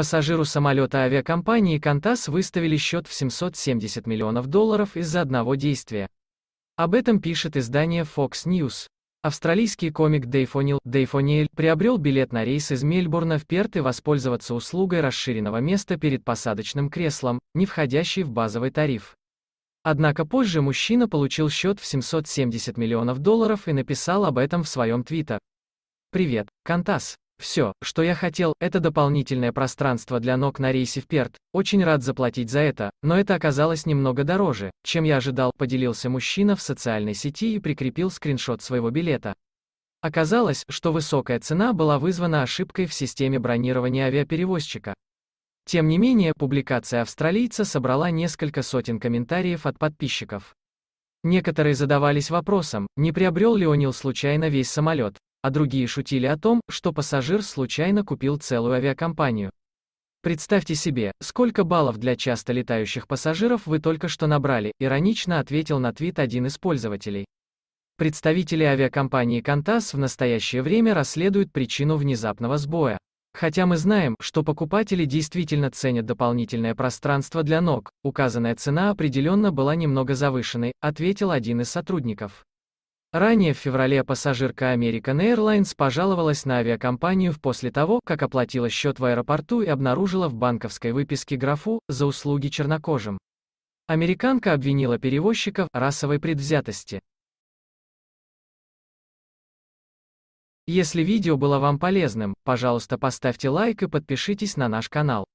Пассажиру самолета авиакомпании Кантас выставили счет в 770 миллионов долларов из-за одного действия. Об этом пишет издание Fox News. Австралийский комик Дэйв О'Нил, Дэйв О'Нил приобрел билет на рейс из Мельбурна в Перт и воспользоваться услугой расширенного места перед посадочным креслом, не входящий в базовый тариф. Однако позже мужчина получил счет в 770 миллионов долларов и написал об этом в своем твиттере: «Привет, Кантас. Все, что я хотел, это дополнительное пространство для ног на рейсе в Перт. Очень рад заплатить за это, но это оказалось немного дороже, чем я ожидал, поделился мужчина в социальной сети и прикрепил скриншот своего билета. Оказалось, что высокая цена была вызвана ошибкой в системе бронирования авиаперевозчика. Тем не менее, публикация австралийца собрала несколько сотен комментариев от подписчиков. Некоторые задавались вопросом, не приобрел ли Онил случайно весь самолет, а другие шутили о том, что пассажир случайно купил целую авиакомпанию. Представьте себе, сколько баллов для часто летающих пассажиров вы только что набрали, иронично ответил на твит один из пользователей. Представители авиакомпании Кантас в настоящее время расследуют причину внезапного сбоя. Хотя мы знаем, что покупатели действительно ценят дополнительное пространство для ног, указанная цена определенно была немного завышенной, ответил один из сотрудников. Ранее в феврале пассажирка American Airlines пожаловалась на авиакомпанию после того, как оплатила счет в аэропорту и обнаружила в банковской выписке графу «за услуги чернокожим». Американка обвинила перевозчиков расовой предвзятости. Если видео было вам полезным, пожалуйста поставьте лайк и подпишитесь на наш канал.